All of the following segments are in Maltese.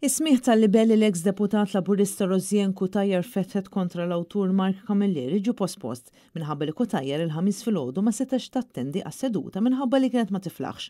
Ismiħ tal-libelli l-ex deputat laburista Rozien Kutajer fetħet kontra l-awtur Mark Kamilleri ġu pospost minħabba li Kutajer il-ħamis fil-ħodu ma setax tattendi għas-seduta minħabba li kienet ma tiflaħx.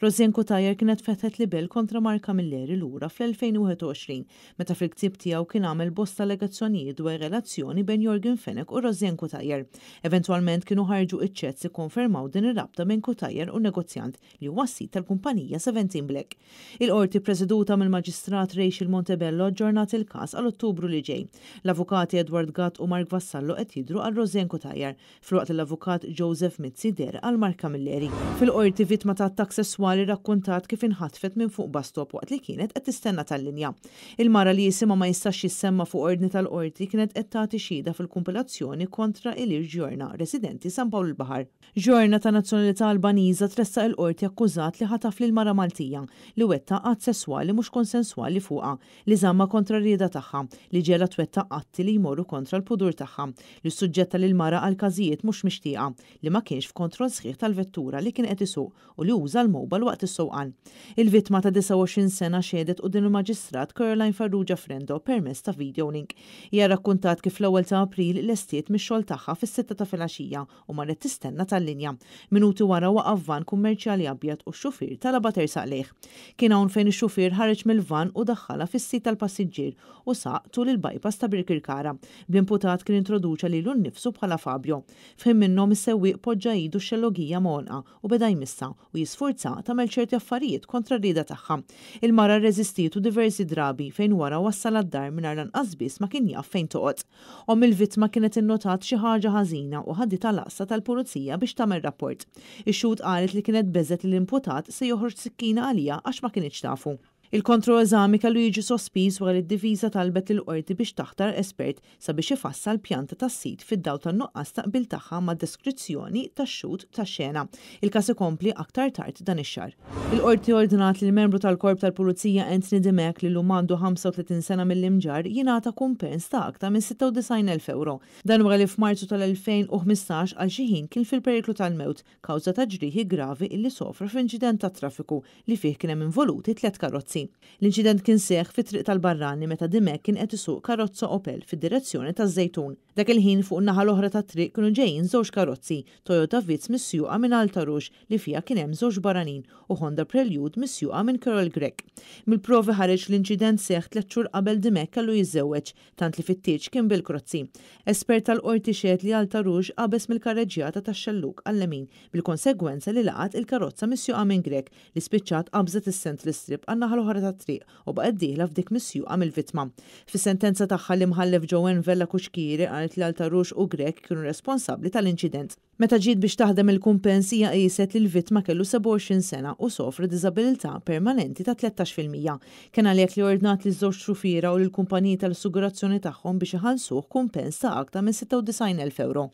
Rozien Kutajer kienet fetħet libell kontra Mark Kamilleri l-ura fl-2021 meta fil-ktib tiegħu kien għamel bosta allegazzjonijiet dwar relazzjoni bejn Jorgen Fenek u Rozien Kutajer. Eventualment kienu ħarġu iċċet si ikkonfermaw din ir-rabta minn Kutajer u negozjant li wassit tal-kumpanija 17 Black. Il-qorti preseduta mill-Maġistrat Rejx il Montebello ġornat il-kas għal ottubru li ġej. L-avukati Edward Gatt u Mark Vassallo qed jidru għal Rozen tajjar fluqt l-avukat Joseph Mitzider għal Mark Camilleri. Fil-qorti vittma ta' attak sessuali rakkuntat kif inħatfet minn fuq bastop waqt li kienet qed tistenna tal-linja. Il-mara li jisima ma jistax jissemma fuq ordni tal-qorti kienet qed tagħti xhieda fil-kumpilazzjoni kontra Ilir Ġorna, residenti San Pawl il-Bahar. Ġorna ta' nazzjonalità Albaniża tressa il-qorti akkużat li ħataf lil mara Maltija li wetta għad sessuali mhux konsensuali fuqa li żamma kontra rieda tagħha li ġela twettaq qatti li jmorru kontra l-pudur tagħha li suġġetta lil mara għal każijiet mhux mixtieqa li ma kienx f'kontroll sħiħ tal-vettura li kien qed isuq u li uża l mowbal waqt is-sewqan. Il-vittma ta' 29 sena xedet u din il-Maġistrat Caroline Farrugia Frendo permess ta' video link. Hija rakkuntat kif l-ewwel ta' April l-estiet mix-xogħol tagħha fis-sitta ta' filgħaxija u marret tistenna tal-linja. Minuti wara waqaf van kummerċjali abjad u x-xufier tal-abater saqlejh. Kien hawn fejn ix-xufier ħareġ mill-van u daħħala fis-sit tal-passiġġier u saqtu lil bypass ta' Birkirkara. Bl-imputat kien introduċa lilu nnifsu bħala Fabio. Fim minnhom is-sewwieq poġġa jidu xellogija monqa u beda jmissa u jisforza tagħmel ċerti affarijiet kontra rida tagħha. Il-mara rreżistitu diversi drabi fejn wara wassal għad-dar mingħajr lanqas biss ma kien jaf fejn toqgħod. Om il-vittma kienet innotat xi ħaġa ħażina u ħaddi tal laqsa tal-pulizija biex tagħmel rapport. ix xhud qalet li kienet beżet lill l-imputat se joħroġ sikkina għalija għax ma kienx tafu. Il-kontro eżami kellu jiġi sospiż wara id-diviża talbet il-qorti biex taħtar espert sabiex ifassa l pjanta tas-sit fid-daw tan-nuqqas taqbil tagħha ma' deskrizzjoni tax-xut tax-xena. Il-każ ikompli aktar tard dan ix-xar. Il-qorti ordinat li l-membru tal-Korp tal-Pulizija Anthony Demek li l-lum għandu 35 sena mill-imġar jingħata kumpens ta' aktar minn 96,000 euro. Dan wara li f'Marzu tal-2015 għal xi ħin kien fil-periklu tal-mewt kawża ta' ġrieħi gravi illi sofra f'inċident ta' traffiku li fih kien hemm involuti tliet karozzi. L-inċident kien seħ fit triq tal-barrani meta Dimek kien qed isuq karozza Opel fid-direzzjoni taż-Zejtun. Dak il-ħin fuq naħa l-oħra ta' triq kienu ġejjin żewġ karozzi, Toyota Vitz missjuqa minn Altarux li fija kien hemm żewġ baranin u Honda Prelude missjuqa minn Carol Grek. Mill-provi ħareġ l-inċident seħħ tliet xhur qabel dimek kellu jiżewweġ, tant li fittieġ kien bil-krozzi. Espert tal-qorti xed li Altarux qabes mill karreġġjata tax-xelluk għall-lemin, bil-konsegwenza li laqat il-karozza missjuqa minn Grek li spiċċat qabżet is-sent l-istrib għan naħa l-oħra ta' triq u baqgħet dieħla f'dik missjuqa mill-vittma. Fis-sentenza tagħha li mħallef ġewwen Vella kuxkieri qalet li Altarux u Grek kienu responsabli tal-inċident. Meta ġiet biex taħdem il-kumpensija qiset li l-vittma kellu 27 sena u sofri disabilità permanenti ta' 13%. Kien għalhekk li ordnat li żewġ xufiera u l-kumpaniji tal-assigurazzjoni tagħhom biex iħallsuh kumpens ta' aktar minn 96,000 euro.